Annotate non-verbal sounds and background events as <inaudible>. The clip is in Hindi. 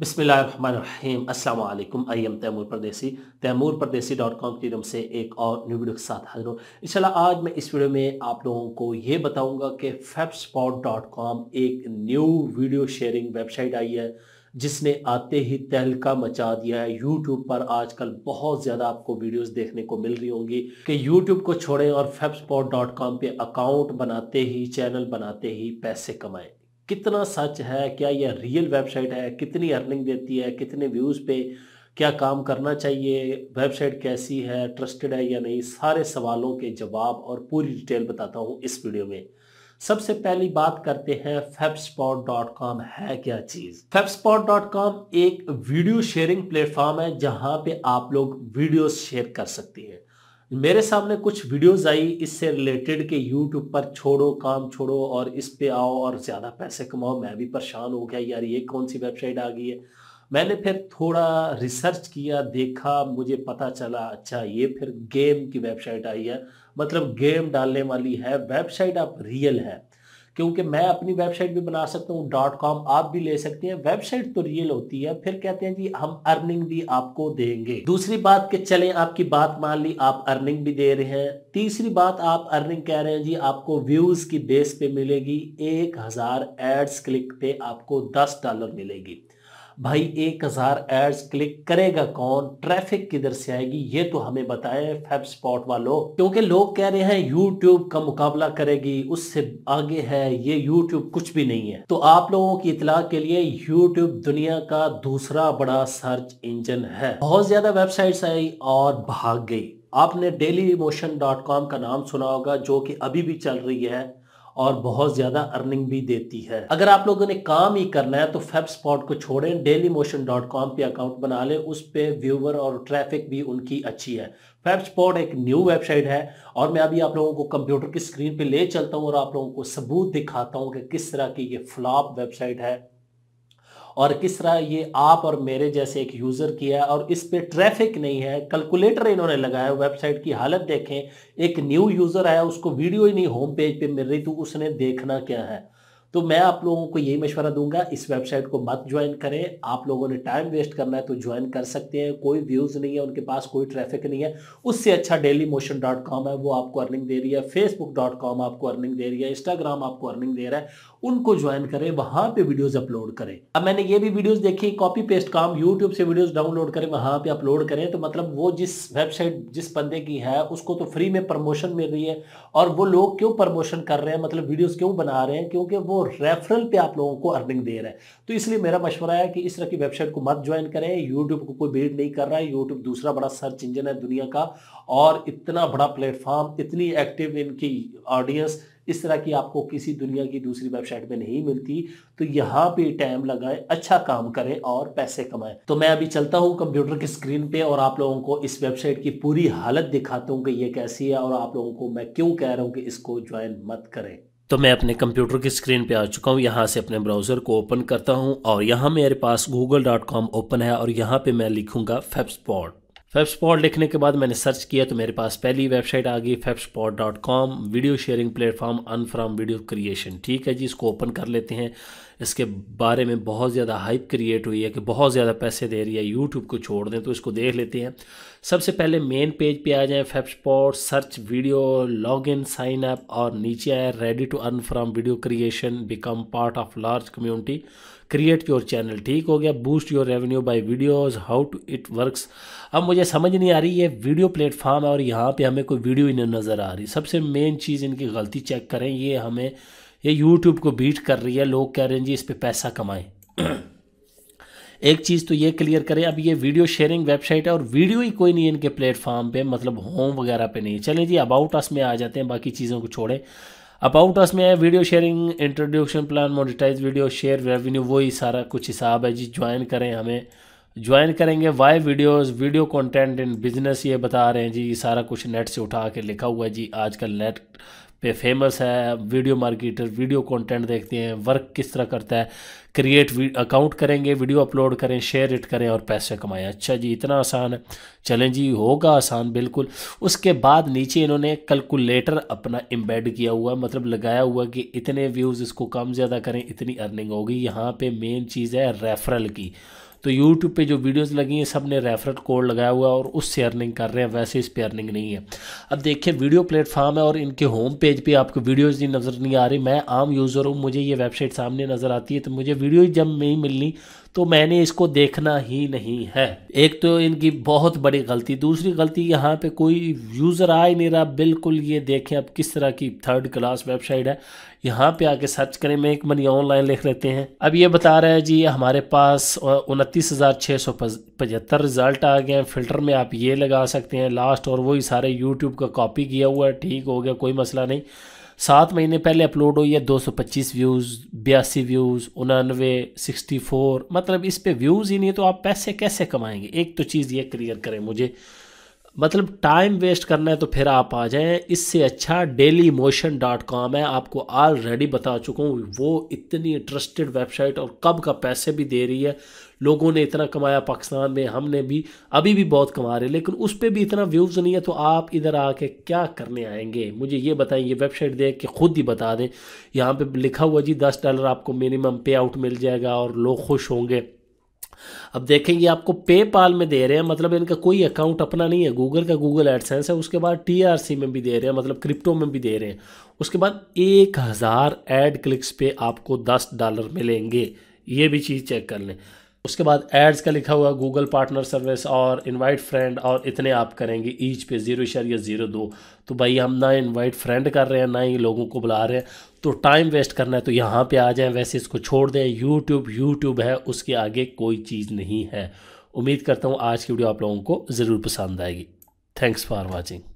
बिसमीम अल्लाम आई एम तैमूर परदेसी तैमूर परदेसी डॉट कॉम की तरफ से एक और न्यू वीडियो के साथ हाजिर हूँ इंशाल्लाह आज मैं इस वीडियो में आप लोगों को ये बताऊंगा कि फेबस्पॉट डॉट कॉम एक न्यू वीडियो शेयरिंग वेबसाइट आई है जिसने आते ही तहलका मचा दिया है यूट्यूब पर आजकल बहुत ज़्यादा आपको वीडियोस देखने को मिल रही होंगी कि यूट्यूब को छोड़ें और फेबस्पॉट डॉट कॉम पर अकाउंट बनाते ही चैनल बनाते ही पैसे कमाएं कितना सच है क्या यह रियल वेबसाइट है कितनी अर्निंग देती है कितने व्यूज़ पे क्या काम करना चाहिए वेबसाइट कैसी है ट्रस्टेड है या नहीं सारे सवालों के जवाब और पूरी डिटेल बताता हूँ इस वीडियो में सबसे पहली बात करते हैं fabspot.com है क्या चीज़ fabspot.com एक वीडियो शेयरिंग प्लेटफॉर्म है जहां पे आप लोग वीडियोस शेयर कर सकते हैं मेरे सामने कुछ वीडियोस आई इससे रिलेटेड कि यूट्यूब पर छोड़ो काम छोड़ो और इस पे आओ और ज़्यादा पैसे कमाओ मैं भी परेशान हो गया यार ये कौन सी वेबसाइट आ गई है मैंने फिर थोड़ा रिसर्च किया देखा मुझे पता चला अच्छा ये फिर गेम की वेबसाइट आई है मतलब गेम डालने वाली है वेबसाइट आप रियल है क्योंकि मैं अपनी वेबसाइट भी बना सकता हूँ डॉट कॉम आप भी ले सकते हैं वेबसाइट तो रियल होती है फिर कहते हैं जी हम अर्निंग भी आपको देंगे दूसरी बात के चले आपकी बात मान ली आप अर्निंग भी दे रहे हैं तीसरी बात आप अर्निंग कह रहे हैं जी आपको व्यूज की बेस पे मिलेगी एक हजार एड्स क्लिक पे आपको दस डॉलर मिलेगी भाई एक हज़ार एड्स क्लिक करेगा कौन ट्रैफिक किधर से आएगी ये तो हमें बताएं फैब स्पॉट वालों क्योंकि लोग कह रहे हैं यूट्यूब का मुकाबला करेगी उससे आगे है ये यूट्यूब कुछ भी नहीं है तो आप लोगों की इतला के लिए यूट्यूब दुनिया का दूसरा बड़ा सर्च इंजन है बहुत ज्यादा वेबसाइट्स आई और भाग गई आपने डेली इमोशन डॉट कॉम का नाम सुना होगा जो कि अभी भी चल रही है और बहुत ज़्यादा अर्निंग भी देती है अगर आप लोगों ने काम ही करना है तो फेब स्पॉट को छोड़ें डेली मोशन डॉट कॉम पे अकाउंट बना लें उस पर व्यूवर और ट्रैफिक भी उनकी अच्छी है फेब स्पॉट एक न्यू वेबसाइट है और मैं अभी आप लोगों को कंप्यूटर की स्क्रीन पे ले चलता हूँ और आप लोगों को सबूत दिखाता हूँ कि किस तरह की ये फ्लॉप वेबसाइट है और किस तरह ये आप और मेरे जैसे एक यूज़र की है और इस पर ट्रैफिक नहीं है कैलकुलेटर इन्होंने लगाया वेबसाइट की हालत देखें एक न्यू यूज़र आया उसको वीडियो ही नहीं होम पेज पे मिल रही तो उसने देखना क्या है तो मैं आप लोगों को यही मशवरा दूंगा इस वेबसाइट को मत ज्वाइन करें आप लोगों ने टाइम वेस्ट करना है तो ज्वाइन कर सकते हैं कोई व्यूज़ नहीं है उनके पास कोई ट्रैफिक नहीं है उससे अच्छा डेली मोशन डॉट कॉम है वो आपको अर्निंग दे रही है फेसबुक डॉट कॉम आपको अर्निंग दे रही है इंस्टाग्राम आपको अर्निंग दे रहा है उनको ज्वाइन करें वहाँ पर वीडियोज़ अपलोड करें अब मैंने ये भी वीडियोज़ देखी कॉपी पेस्ट काम यूट्यूब से वीडियोज़ डाउनलोड करें वहाँ पर अपलोड करें तो मतलब वो जिस वेबसाइट जिस बंदे की है उसको तो फ्री में प्रमोशन मिल रही है और वो लोग क्यों प्रमोशन कर रहे हैं मतलब वीडियोज़ क्यों बना रहे हैं क्योंकि वो रेफरल पे आप लोगों को अर्निंग दे रहा है तो इसलिए मेरा मशवरा है कि इस तरह की वेबसाइट को मत ज्वाइन करें यूट्यूब को कोई बीट नहीं कर रहा है यूट्यूब दूसरा बड़ा सर्च इंजन है दुनिया का और इतना बड़ा प्लेटफॉर्म इतनी एक्टिव इनकी ऑडियंस इस तरह की आपको किसी दुनिया की दूसरी वेबसाइट पे नहीं मिलती तो यहाँ पे टाइम लगाएं अच्छा काम करें और पैसे कमाएं तो मैं अभी चलता हूँ कंप्यूटर की स्क्रीन पे और आप लोगों को इस वेबसाइट की पूरी हालत दिखाता हूँ कि ये कैसी है और आप लोगों को मैं क्यों कह रहा हूँ कि इसको ज्वाइन मत करें तो मैं अपने कंप्यूटर की स्क्रीन पे आ चुका हूँ यहाँ से अपने ब्राउज़र को ओपन करता हूँ और यहाँ मेरे पास गूगल डॉट कॉम ओपन है और यहाँ पे मैं लिखूँगा फेपस्पॉट फेप्सपॉड लिखने के बाद मैंने सर्च किया तो मेरे पास पहली वेबसाइट आ गई Fabspot dot com video sharing platform earn from video creation ठीक है जी इसको ओपन कर लेते हैं इसके बारे में बहुत ज़्यादा हाइप क्रिएट हुई है कि बहुत ज़्यादा पैसे दे रही है यूट्यूब को छोड़ दें तो इसको देख लेते हैं सबसे पहले मेन पेज पे आ जाए Fabspot search video log in sign up और नीचे आए ready to earn from video creation become part of large community create your channel ठीक हो गया boost your revenue by videos how to it works अब मुझे समझ नहीं आ रही ये वीडियो प्लेटफॉर्म है और यहाँ पे हमें कोई वीडियो ही नहीं नज़र आ रही सबसे मेन चीज़ इनकी गलती चेक करें ये हमें ये यूट्यूब को बीट कर रही है लोग कह रहे हैं जी इस पर पैसा कमाएँ <clears throat> एक चीज़ तो ये क्लियर करें अब ये वीडियो शेयरिंग वेबसाइट है और वीडियो ही कोई नहीं है इनके प्लेटफॉर्म पे मतलब होम वगैरह पे नहीं चलें जी अबाउट अस में आ जाते हैं बाकी चीज़ों को छोड़ें अबाउट अस में है video sharing introduction plan monetize video share revenue वही सारा कुछ हिसाब है जी ज्वाइन करें हमें ज्वाइन करेंगे why videos video content in business ये बता रहे हैं जी ये सारा कुछ नेट से उठा के लिखा हुआ है जी आजकल नेट पे फेमस है वीडियो मार्केटर वीडियो कंटेंट देखते हैं वर्क किस तरह करता है क्रिएट अकाउंट करेंगे वीडियो अपलोड करें शेयर इट करें और पैसे कमाएं अच्छा जी इतना आसान है चलें जी होगा आसान बिल्कुल उसके बाद नीचे इन्होंने कैलकुलेटर अपना एम्बेड किया हुआ मतलब लगाया हुआ कि इतने व्यूज़ इसको कम ज़्यादा करें इतनी अर्निंग होगी यहाँ पे मेन चीज़ है रेफरल की तो यूट्यूब पे जो वीडियोस लगी हैं सब ने रेफरल कोड लगाया हुआ है और उससे अर्निंग कर रहे हैं वैसे इस पर अर्निंग नहीं है अब देखिए वीडियो प्लेटफॉर्म है और इनके होम पेज पे आपको वीडियोज़ नहीं नज़र नहीं आ रही मैं आम यूज़र हूँ मुझे ये वेबसाइट सामने नज़र आती है तो मुझे वीडियो जब नहीं मिलनी तो मैंने इसको देखना ही नहीं है एक तो इनकी बहुत बड़ी गलती दूसरी गलती यहाँ पे कोई यूज़र आ ही नहीं रहा बिल्कुल ये देखें अब किस तरह की थर्ड क्लास वेबसाइट है यहाँ पे आके सर्च करें मैं एक मनी ऑनलाइन लिख लेते हैं अब ये बता रहा है जी हमारे पास उनतीस हज़ार छः सौ पचहत्तर रिज़ल्ट आ गए हैं फ़िल्टर में आप ये लगा सकते हैं लास्ट और वही सारे यूट्यूब का कॉपी किया हुआ है ठीक हो गया कोई मसला नहीं सात महीने पहले अपलोड हुई है 225 व्यूज़ बयासी व्यूज़ उनानवे सिक्सटी फोर मतलब इस पर व्यूज़ ही नहीं है तो आप पैसे कैसे कमाएंगे एक तो चीज़ ये क्लियर करें मुझे मतलब टाइम वेस्ट करना है तो फिर आप आ जाएं इससे अच्छा डेली मोशन डॉट कॉम है आपको ऑलरेडी बता चुका हूँ वो इतनी इंटरेस्टेड वेबसाइट और कब का पैसे भी दे रही है लोगों ने इतना कमाया पाकिस्तान में हमने भी अभी भी बहुत कमा रहे लेकिन उस पर भी इतना व्यूज़ नहीं है तो आप इधर आके क्या करने आएंगे मुझे ये बताएं ये वेबसाइट देख के ख़ुद ही बता दें यहाँ पर लिखा हुआ जी दस डॉलर आपको मिनिमम पे आउट मिल जाएगा और लोग खुश होंगे अब देखेंगे आपको पे में दे रहे हैं मतलब इनका कोई अकाउंट अपना नहीं है गूगल का गूगल एडसेंस है उसके बाद टीआरसी में भी दे रहे हैं मतलब क्रिप्टो में भी दे रहे हैं उसके बाद एक हज़ार एड क्लिक्स पे आपको दस डॉलर मिलेंगे ये भी चीज़ चेक कर लें उसके बाद एड्स का लिखा हुआ गूगल पार्टनर सर्विस और इनवाइट फ्रेंड और इतने आप करेंगे ईच पे जीरो या जीरो दो तो भाई हम ना इनवाइट फ्रेंड कर रहे हैं ना ही लोगों को बुला रहे हैं तो टाइम वेस्ट करना है तो यहाँ पे आ जाएं वैसे इसको छोड़ दें यूट्यूब यूट्यूब है उसके आगे कोई चीज़ नहीं है उम्मीद करता हूँ आज की वीडियो आप लोगों को ज़रूर पसंद आएगी थैंक्स फॉर वॉचिंग